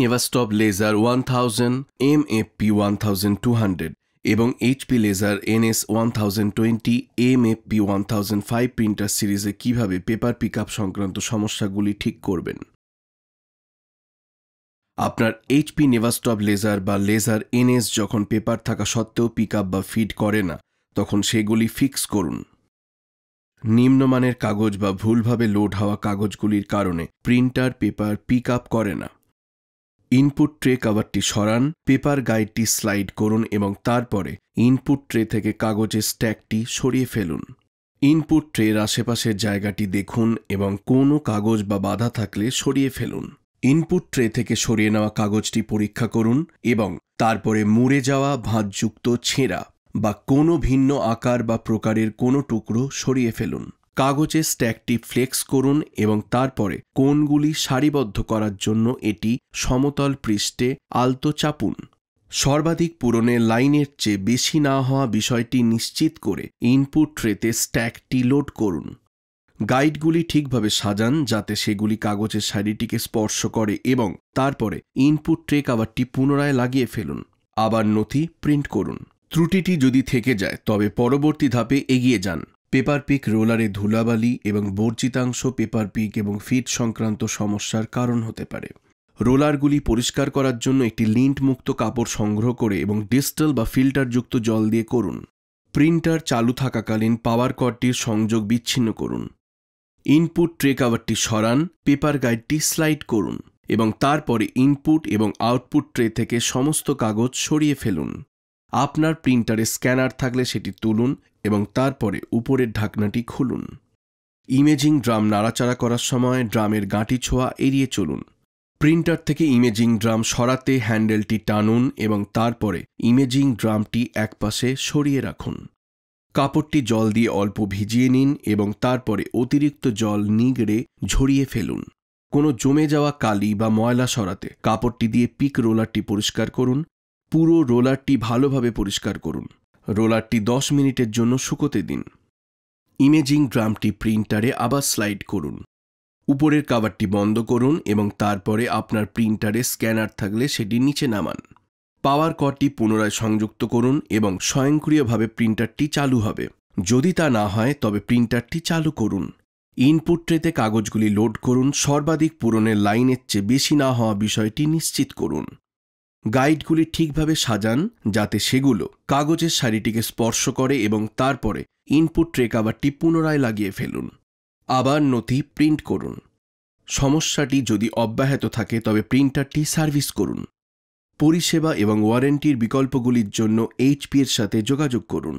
নেভাস্টপ laser one HP Nevastop one thousand two hundred এবং HP laser NS one thousand twenty M F B one thousand five printer সিরিজে কীভাবে paper pick সংক্রান্ত সমস্যাগুলি ঠিক করবেন আপনার এইচপি নেভাস্টপ লেজার বা লেজার এনএস যখন পেপার থাকা সত্ত্বেও পিক বা ফিড করে না তখন সেগুলি ফিক্স করুন নিম্নমানের কাগজ বা ভুলভাবে লোড হওয়া কাগজগুলির কারণে প্রিন্টার পেপার পিক করে না ইনপুট ট্রে কাভারটি সরান পেপার গাইডটি স্লাইড করুন এবং তারপরে ইনপুট ট্রে থেকে কাগজের স্ট্যাকটি সরিয়ে ফেলুন ইনপুট ট্রের আশেপাশের জায়গাটি দেখুন এবং কোনো কাগজ বা বাধা থাকলে সরিয়ে ফেলুন ইনপুট ট্রে থেকে সরিয়ে নেওয়া কাগজটি পরীক্ষা করুন এবং তারপরে মুড়ে যাওয়া ভাঁজযুক্ত ছেঁড়া বা কোনো ভিন্ন আকার বা প্রকারের কোনো টুকরো সরিয়ে ফেলুন কাগজে স্ট্যাকটি ফ্লেক্স করুন এবং তারপরে কোণগুলি সারিবদ্ধ করার জন্য এটি সমতল পৃষ্ঠে আলতো চাপুন সর্বাধিক পূরণের লাইনের চেয়ে বেশি না হওয়া বিষয়টি নিশ্চিত করে ইনপুট ট্রেতে স্ট্যাকটি লোড করুন গাইডগুলি ঠিকভাবে সাজান যাতে সেগুলি কাগজের শাড়িটিকে স্পর্শ করে এবং তারপরে ইনপুট ট্রে কাভারটি পুনরায় লাগিয়ে ফেলুন আবার নথি প্রিন্ট করুন ত্রুটিটি যদি থেকে যায় তবে পরবর্তী ধাপে এগিয়ে যান পেপার পিক রোলারে ধুলাবালি এবং বর্জিতাংশ পেপার পিক এবং ফিট সংক্রান্ত সমস্যার কারণ হতে পারে রোলারগুলি পরিষ্কার করার জন্য একটি লিন্ট মুক্ত কাপড় সংগ্রহ করে এবং ডিস্টাল বা ফিল্টারযুক্ত জল দিয়ে করুন প্রিন্টার চালু থাকাকালীন পাওয়ার কর্ডটির সংযোগ বিচ্ছিন্ন করুন ইনপুট ট্রে কাভারটি সরান পেপার গাইডটি স্লাইড করুন এবং তারপরে ইনপুট এবং আউটপুট ট্রে থেকে সমস্ত কাগজ সরিয়ে ফেলুন আপনার প্রিন্টারে স্ক্যানার থাকলে সেটি তুলুন এবং তারপরে উপরের ঢাকনাটি খুলুন ইমেজিং ড্রাম নাড়াচাড়া করার সময় ড্রামের গাঁটি ছোঁয়া এড়িয়ে চলুন প্রিন্টার থেকে ইমেজিং ড্রাম সরাতে হ্যান্ডেলটি টানুন এবং তারপরে ইমেজিং ড্রামটি একপাশে সরিয়ে রাখুন কাপড়টি জল দিয়ে অল্প ভিজিয়ে নিন এবং তারপরে অতিরিক্ত জল নিগড়ে ঝরিয়ে ফেলুন কোনো জমে যাওয়া কালি বা ময়লা সরাতে কাপড়টি দিয়ে পিক রোলারটি পরিষ্কার করুন পুরো রোলারটি ভালোভাবে পরিষ্কার করুন রোলারটি দশ মিনিটের জন্য শুকোতে দিন ইমেজিং ড্রামটি প্রিন্টারে আবার স্লাইড করুন উপরের কাভারটি বন্ধ করুন এবং তারপরে আপনার প্রিন্টারে স্ক্যানার থাকলে সেটি নিচে নামান পাওয়ার কর্ডটি পুনরায় সংযুক্ত করুন এবং স্বয়ংক্রিয়ভাবে প্রিন্টারটি চালু হবে যদি তা না হয় তবে প্রিন্টারটি চালু করুন ইনপুট ট্রেতে কাগজগুলি লোড করুন সর্বাধিক পূরণের লাইনের চেয়ে বেশি না হওয়া বিষয়টি নিশ্চিত করুন গাইডগুলি ঠিকভাবে সাজান যাতে সেগুলো কাগজের শাড়িটিকে স্পর্শ করে এবং তারপরে ইনপুট ট্রে কাভারটি পুনরায় লাগিয়ে ফেলুন আবার নথি প্রিন্ট করুন সমস্যাটি যদি অব্যাহত থাকে তবে প্রিন্টারটি সার্ভিস করুন পরিষেবা এবং ওয়ারেন্টির বিকল্পগুলির জন্য এইচপির এর সাথে যোগাযোগ করুন